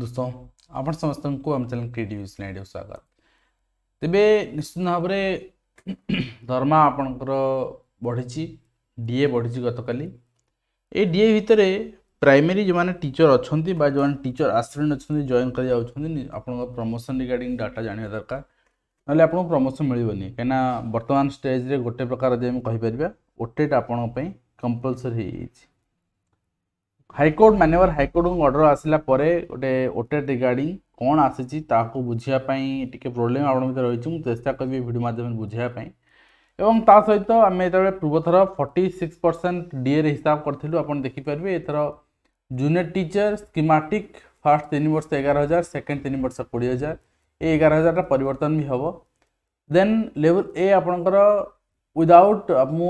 दोस्तों आप समस्त को आम चैनल क्रिएट स्नाइड स्वागत तेरे निश्चित भाव में दरमा आपण बढ़ी डीए बढ़ी गत काली ए डीए भितर प्राइमरी जो मैंने टीचर अच्छा जो मैंने टीचर आसिडेंट अच्छे जॉन कर आपंकर प्रमोशन रिगार्डिंग डाटा जाना दरकार ना आपको प्रमोशन नहीं कहीं बर्तमान स्टेज रे गोटे प्रकार जो कहीपर ओटेट आपंपाई कंपलसरी ହାଇକୋର୍ଟ ମାନ୍ୟବର ହାଇକୋର୍ଟଙ୍କ ଅର୍ଡ଼ର ଆସିଲା ପରେ ଗୋଟେ ଓଟେଟ୍ ରିଗାର୍ଡ଼ିଂ କ'ଣ ଆସିଛି ତାହାକୁ ବୁଝିବା ପାଇଁ ଟିକେ ପ୍ରୋବ୍ଲେମ୍ ଆପଣଙ୍କ ଭିତରେ ରହିଛି ମୁଁ ଚେଷ୍ଟା କରିବି ଭିଡ଼ିଓ ମାଧ୍ୟମରେ ବୁଝିବା ପାଇଁ ଏବଂ ତା ସହିତ ଆମେ ଯେତେବେଳେ ପୂର୍ବଥର ଫର୍ଟି ସିକ୍ସ ପରସେଣ୍ଟ ଡିଏରେ ହିସାବ କରିଥିଲୁ ଆପଣ ଦେଖିପାରିବେ ଏଥର ଜୁନିୟର ଟିଚର ସ୍କିମାଟିକ୍ ଫାର୍ଷ୍ଟ ତିନି ବର୍ଷ ଏଗାର ହଜାର ସେକେଣ୍ଡ ତିନି ବର୍ଷ କୋଡ଼ିଏ ହଜାର ଏ ଏଗାର ହଜାରଟା ପରିବର୍ତ୍ତନ ବି ହେବ ଦେନ୍ ଲେଭେଲ୍ ଏ ଆପଣଙ୍କର विदाउट मु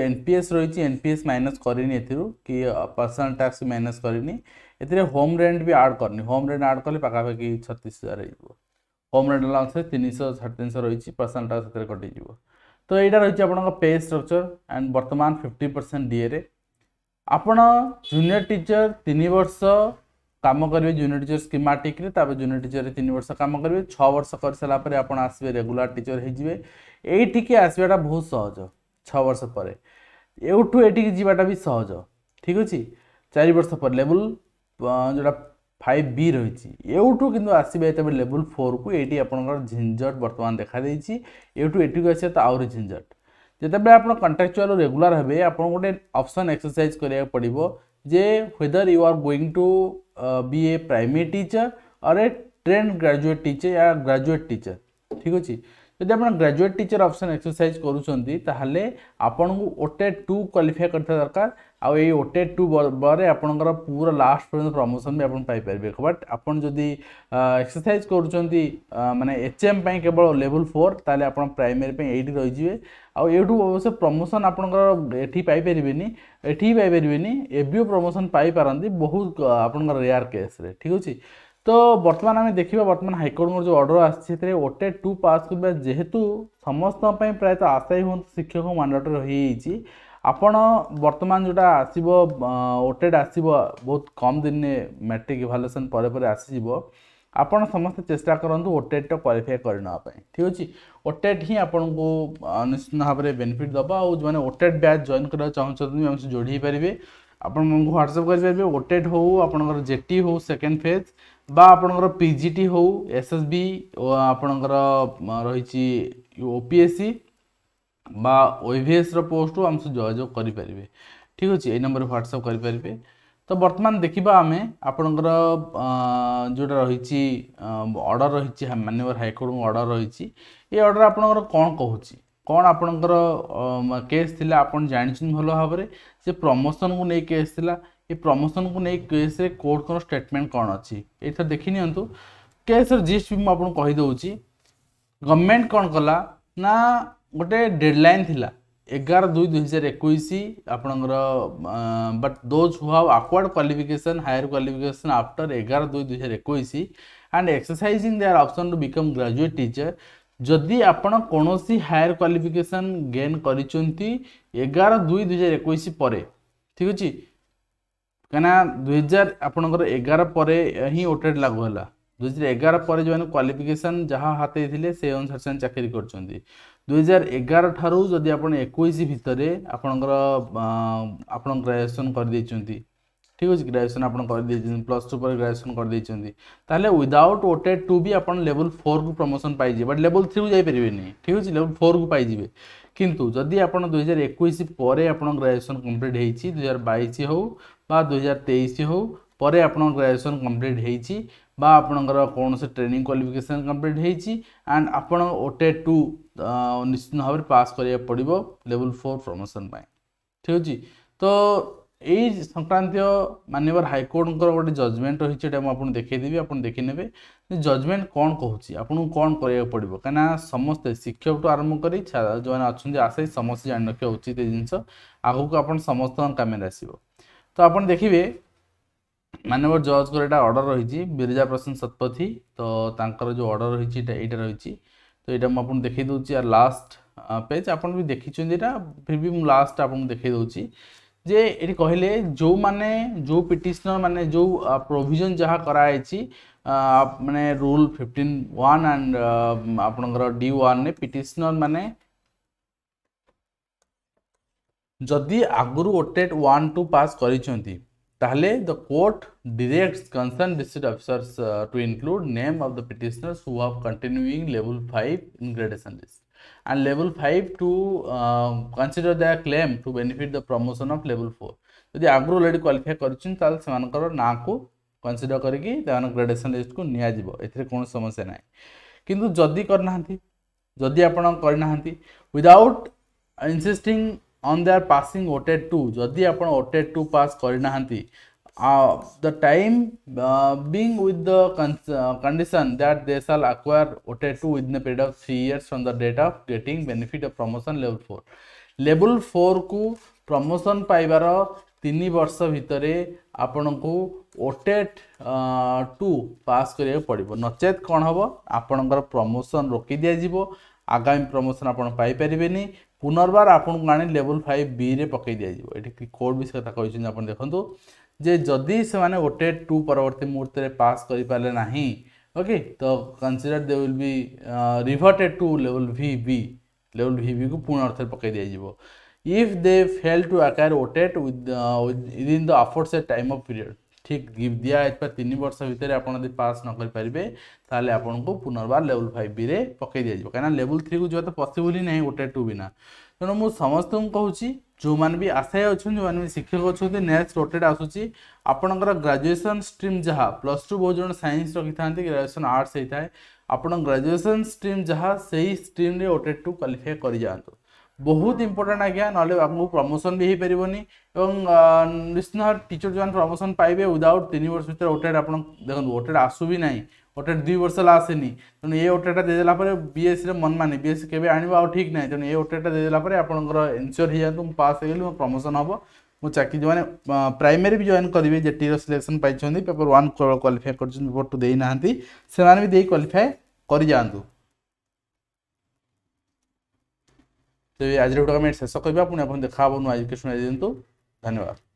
एन पी एस रही एन एनपीएस माइनस करनी कि पर्सनाल टैक्स माइनस करनी ए होम रेंट भी आड करनी होम रेंट आड कले पखापाखि छतीस हजार होम रेंट अलाउंस तीन शह साढ़े रही पर्सनाल टैक्स से तो यहाँ रही आपंकर पे स्ट्रक्चर एंड बर्तमान फिफ्टी परसेंट डीए रे जूनियर टीचर तीन वर्ष কাম করবে জুনিয়র টিচর স্কিমাটিক্রে তারপরে জুনিয়র টিচর তিন বর্ষ কাম করবে ছ বর্ষ করে সারা পরে আপনার আসবে রেগুলার টিচর হয়ে যাবে এইটিকে আসবাটা বহু সহজ ছ বর্ষ পরে এউঠু এটিকি যাওয়াটা বি সহজ ঠিক আছে চারি বর্ষ পরে লেবল যেটা ফাইভ বি রয়েছে এউঠু কিন্তু আসবে লেবল ফোর কু এটি আপনার ঝিনঝট বর্তমান দেখা দিয়েছি এউঠু এটিকু আসবে তো আহরি ঝিনঝট যেতবে আপনার কন্ট্রাকচুয়াল রেগুলার হবে আপনার গোটে অপশন এক্সরসাইজ করা পড়ব যে whether you are going to be a primary teacher और ए ट्रेन ग्राजुएट टीचर या ग्राजुएट टीचर ठीक अच्छे ଯଦି ଆପଣ ଗ୍ରାଜୁଏଟ୍ ଟିଚର୍ ଅପସନ୍ ଏକ୍ସରସାଇଜ୍ କରୁଛନ୍ତି ତାହେଲେ ଆପଣଙ୍କୁ ଓଟେଟ୍ ଟୁ କ୍ୱାଲିଫାଏ କରିଥିବା ଦରକାର ଆଉ ଏଇ ଓଟେଟ୍ ଟୁ ପରେ ଆପଣଙ୍କର ପୁରା ଲାଷ୍ଟ ପର୍ଯ୍ୟନ୍ତ ପ୍ରମୋସନ୍ ବି ଆପଣ ପାଇପାରିବେ ବଟ୍ ଆପଣ ଯଦି ଏକ୍ସରସାଇଜ୍ କରୁଛନ୍ତି ମାନେ ଏଚ୍ ଏମ୍ ପାଇଁ କେବଳ ଲେଭଲ୍ ଫୋର୍ ତାହେଲେ ଆପଣ ପ୍ରାଇମେରୀ ପାଇଁ ଏଇଠି ରହିଯିବେ ଆଉ ଏଇଠୁ ଅବଶ୍ୟ ପ୍ରମୋସନ୍ ଆପଣଙ୍କର ଏଠି ପାଇପାରିବେନି ଏଠି ପାଇପାରିବେନି ଏବିଓ ପ୍ରମୋସନ୍ ପାଇପାରନ୍ତି ବହୁତ ଆପଣଙ୍କର ରେୟାର୍ କେସ୍ରେ ଠିକ୍ ଅଛି তো বর্তমান আমি দেখবা বর্তমান হাইকোর্টর যে অর্ডর আসছে সেটি ওটে টু পাস করা যেহেতু সমস্ত প্রায়ত আশায়ী হুম শিক্ষক ম্যান্ডেটরি হয়েযাই আপন বর্তমান যেটা আসব ওটেড আসব বহুত কম দিনে ম্যাট্রিক ইভালুয়েসন পরে পরে আসিব ଆପଣ ସମସ୍ତେ ଚେଷ୍ଟା କରନ୍ତୁ ଓଟେଟ୍ର କ୍ୱାଲିଫାଏ କରିନେବା ପାଇଁ ଠିକ୍ ଅଛି ଓଟେଟ୍ ହିଁ ଆପଣଙ୍କୁ ନିଶ୍ଚିତ ଭାବରେ ବେନିଫିଟ୍ ଦେବ ଆଉ ଯେଉଁମାନେ ଓଟେଟ୍ ବ୍ୟାଚ୍ ଜଏନ୍ କରିବାକୁ ଚାହୁଁଛନ୍ତି ଆମ ସହ ଯୋଡ଼ି ହୋଇପାରିବେ ଆପଣମାନଙ୍କୁ ହ୍ୱାଟ୍ସଅପ୍ କରିପାରିବେ ଓଟେଟ୍ ହେଉ ଆପଣଙ୍କର ଜେଟି ହେଉ ସେକେଣ୍ଡ ଫେଜ୍ ବା ଆପଣଙ୍କର ପି ଜି ଟି ହେଉ ଏସ୍ ଏସ୍ ବି ଆପଣଙ୍କର ରହିଛି ଓ ପି ଏସ୍ ସି ବା ଓଇଭିଏସ୍ର ପୋଷ୍ଟରୁ ଆମ ସହ ଯୋଗାଯୋଗ କରିପାରିବେ ଠିକ୍ ଅଛି ଏଇ ନମ୍ବରରେ ହ୍ୱାଟ୍ସଆପ୍ କରିପାରିବେ ତ ବର୍ତ୍ତମାନ ଦେଖିବା ଆମେ ଆପଣଙ୍କର ଯେଉଁଟା ରହିଛି ଅର୍ଡ଼ର ରହିଛି ମାନ୍ୟବର ହାଇକୋର୍ଟଙ୍କ ଅର୍ଡ଼ର ରହିଛି ଏ ଅର୍ଡ଼ର ଆପଣଙ୍କର କ'ଣ କହୁଛି କ'ଣ ଆପଣଙ୍କର କେସ୍ ଥିଲା ଆପଣ ଜାଣିଛନ୍ତି ଭଲ ଭାବରେ ସେ ପ୍ରମୋସନକୁ ନେଇ କେସ୍ ଥିଲା ଏ ପ୍ରମୋସନ୍କୁ ନେଇ କେସ୍ରେ କୋର୍ଟଙ୍କର ଷ୍ଟେଟମେଣ୍ଟ କ'ଣ ଅଛି ଏଇଥର ଦେଖିନିଅନ୍ତୁ କେସ୍ର ଜିଷ୍ଟ ବି ମୁଁ ଆପଣଙ୍କୁ କହିଦେଉଛି ଗଭର୍ଣ୍ଣମେଣ୍ଟ କ'ଣ କଲା ନା ଗୋଟେ ଡେଡ଼ଲାଇନ୍ ଥିଲା ଏଗାର ଦୁଇ ଦୁଇ ହଜାର ଏକୋଇଶ ଆପଣଙ୍କର but those who have acquired qualification higher qualification after ଏଗାର ଦୁଇ ଦୁଇ ହଜାର ଏକୋଇଶ and exercising their option to become graduate teacher ଯଦି ଆପଣ କୌଣସି ହାୟର କ୍ୱାଲିଫିକେସନ୍ ଗେନ୍ କରିଛନ୍ତି ଏଗାର ଦୁଇ ଦୁଇ ହଜାର ଏକୋଇଶ ପରେ ଠିକ୍ ଅଛି କାହିଁକିନା ଦୁଇହଜାର ଆପଣଙ୍କର ଏଗାର ପରେ ହିଁ ଓଟେଟ୍ ଲାଗୁ ହେଲା ଦୁଇହଜାର ଏଗାର ପରେ ଯେଉଁମାନେ କ୍ୱାଲିଫିକେସନ୍ ଯାହା ହାତେଇଥିଲେ ସେ ଅନୁସାରେ ସେମାନେ ଚାକିରି କରିଛନ୍ତି ଦୁଇହଜାର ଏଗାର ଠାରୁ ଯଦି ଆପଣ ଏକୋଇଶ ଭିତରେ ଆପଣଙ୍କର ଆପଣ ଗ୍ରାଜୁଏସନ୍ କରିଦେଇଛନ୍ତି ଠିକ୍ ଅଛି ଗ୍ରାଜୁଏସନ୍ ଆପଣ କରିଦେଇଛନ୍ତି ପ୍ଲସ୍ ଟୁ ପରେ ଗ୍ରାଜୁଏସନ୍ କରିଦେଇଛନ୍ତି ତାହେଲେ ୱିଦାଉଟ୍ ଓଟେଡ୍ ଟୁ ବି ଆପଣ ଲେବୁଲ୍ ଫୋର୍କୁ ପ୍ରମୋସନ୍ ପାଇଯିବେ ବଟ୍ ଲେବୁଲ୍ ଥ୍ରୀକୁ ଯାଇପାରିବେନି ଠିକ୍ ଅଛି ଲେବୁଲ୍ ଫୋର୍କୁ ପାଇଯିବେ কিন্তু যদি আপনার দুই হাজার একুশ পরে আপনার গ্রাজুয়েসন কমপ্লিট হয়েছি দুই হাজার বাইশ হো বা দুই হাজার তেইশ হো পরে আপনার গ্রাজুয়েসন কমপ্লিট হয়েছি বা আপনার কৌশি ট্রেনিং কোয়ালিফিকেসন কমপ্লিট হয়েছি আন্ড আপনার ওটে টু নিশ্চিত ভাবে পাস করা পড়ব লেভেল ফোর প্রমোশন ঠিক আছে তো এই সংক্রান্তীয় মানবর হাইকোর্টঙ্কর গোটে জজমেন্ট রয়েছে এটা মু আপনার দেখাইদেবি আপনি দেখে নেবে জজমেন্ট কম কুচি আপনার কম করা পড়ব কিনা সমস্তে শিক্ষকটু আরম্ভ করে যে অনেক আশায়ী সমস্ত জাঁ রক্ষা উচিত এই জিনিস আগুক আপনার সমস্ত কামে আসব তো আপনার দেখবে মানবর জজঙ্কর এটা অর্ডর রয়েছে বিরজা প্রসন্ন শতপথী তো তাঁর যে অর্ডর রয়েছে এটা এইটা রয়েছে তো এটা আপনার দেখাই দেছি আর লাস্ট পেজ আপনার দেখি এটা ফির বি লাস্ট আপনার দেখাই দেছি ଯେ ଏଠି କହିଲେ ଯେଉଁମାନେ ଯେଉଁ ପିଟିସନର୍ ମାନେ ଯେଉଁ ପ୍ରୋଭିଜନ୍ ଯାହା କରାଯାଇଛି ମାନେ ରୁଲ୍ ଫିଫ୍ଟିନ୍ ୱାନ୍ ଆଣ୍ଡ ଆପଣଙ୍କର ଡି ୱାନ୍ରେ ପିଟିସନର୍ ମାନେ ଯଦି ଆଗରୁ ଓଟେଟ୍ ୱାନ୍ ଟୁ ପାସ୍ କରିଛନ୍ତି ତାହେଲେ the court direct concern district officers to include name of the petitioners who have continuing ଲେବୁଲ୍ five in gradation list and level 5 to uh, consider their claim to benefit the promotion of level 4 যদি ଆଗରୁ already qualify କରିଛନ୍ତି ତାହେଲେ ସେମାନଙ୍କର ନାଁକୁ consider କରିକି ସେମାନଙ୍କ ଗ୍ରାଡୁଏସନ୍ ଲିଷ୍ଟକୁ ନିଆଯିବ ଏଥିରେ କୌଣସି ସମସ୍ୟା ନାହିଁ କିନ୍ତୁ ଯଦି କରିନାହାନ୍ତି ଯଦି ଆପଣ କରିନାହାନ୍ତି without insisting on their passing OTET two ଯଦି ଆପଣ ଓଟେଡ୍ ଟୁ ପାସ୍ କରିନାହାନ୍ତି ఆ the time being with the condition that they shall acquire OTET 2 with the period of 3 years on the date of getting benefit of promotion level 4 level 4 కు promotion పై బారో 3 వర్ష భితరే ఆపణకు ఓటెట్ 2 పాస్ కరియ పడిబో నచేత్ कोन హోబో ఆపణగ ప్రమోషన్ రోకి దియా జిబో ఆగయ్ ప్రమోషన్ ఆపణ పై పరిబెని పునర్వార్ ఆపణకు గాని లెవెల్ 5 బి రే పకి దియా జిబో ఎటి కోడ్ బిసత కాయిచని ఆపణ దేఖంతో যে যদি সেমানে ওটে টু পরবর্তী মুহূর্তে পাস করে পারলে না ওকে তো consider they will be reverted to level V B level V B কু পুনর্থরে পকাই দিয়াযিব if they fail to acquire OTET within the aforesaid time of period ঠিক দিয়া হয়েছে তিন বর্ষ ভিতরে আপনার যদি পাস নকরি পারিবে তাহলে আপনার পুনর্বার লেভেল ফাইভ বি রে পকাই দিয়াযিব কেন লেভেল থ্রি কু যা তো পসিবল হি না ওটেড টু বিনা তেমন মু সমস্ত কৌছি ଯେଉଁମାନେ ବି ଆଶାୟୀ ଅଛନ୍ତି ଯେଉଁମାନେ ବି ଶିକ୍ଷକ ଅଛନ୍ତି ନେକ୍ସଟ ରୋଟେଡ଼ ଆସୁଛି ଆପଣଙ୍କର ଗ୍ରାଜୁଏସନ୍ ଷ୍ଟ୍ରିମ୍ ଯାହା ପ୍ଲସ୍ ଟୁ ବହୁତ ଜଣ ସାଇନ୍ସ ରଖିଥାନ୍ତି ଗ୍ରାଜୁଏସନ୍ ଆର୍ଟ୍ସ ହେଇଥାଏ ଆପଣ ଗ୍ରାଜୁଏସନ୍ ଷ୍ଟ୍ରିମ୍ ଯାହା ସେଇ ଷ୍ଟ୍ରିମ୍ରେ ରୋଟେଡ଼ ଟୁ କ୍ୱାଲିଫାଏ କରିଯାଆନ୍ତୁ ବହୁତ ଇମ୍ପୋର୍ଟାଣ୍ଟ ଆଜ୍ଞା ନହେଲେ ଆପଣଙ୍କୁ ପ୍ରମୋସନ୍ ବି ହେଇପାରିବନି ଏବଂ ନିଶ୍ଚିତ ଭାବରେ ଟିଚର ଯେଉଁମାନେ ପ୍ରମୋସନ୍ ପାଇବେ ୱିଦାଉଟ୍ ତିନି ବର୍ଷ ଭିତରେ ଓଟେଡ଼ ଆପଣ ଦେଖନ୍ତୁ ଓଟେଡ଼ ଆସୁ ବି ନାହିଁ ওটা দুই বর্ষ আসেনি তেমন এ ওটাটা দেদেলা পরে বিএসসি মনমানি বিএসসি কেবে আনব আউ ঠিক নাই তেমন এ ওটাটা দেদেলা পরে আপনার ইনসিওর হয়ে যাতে পাস হয়ে গেলি মো প্রমোশন হব মো চাকরি যে প্রাইমেরি বি জয়েন করবে জেটির সিলেকশন পাই পেপর ওয়ান কোয়ালিফাই করছেন পেপর টু দেই না সে কোয়ালিফাই করে যাতে ତେବେ ଆଜିର ଭିଡ଼ିଓ ଆମେ ଶେଷ କରିବା ପୁଣି ଆପଣ ଦେଖା ହେବ ନୂଆ ଏଜୁକେସନ୍ ଏଜେଣ୍ଟକୁ ଧନ୍ୟବାଦ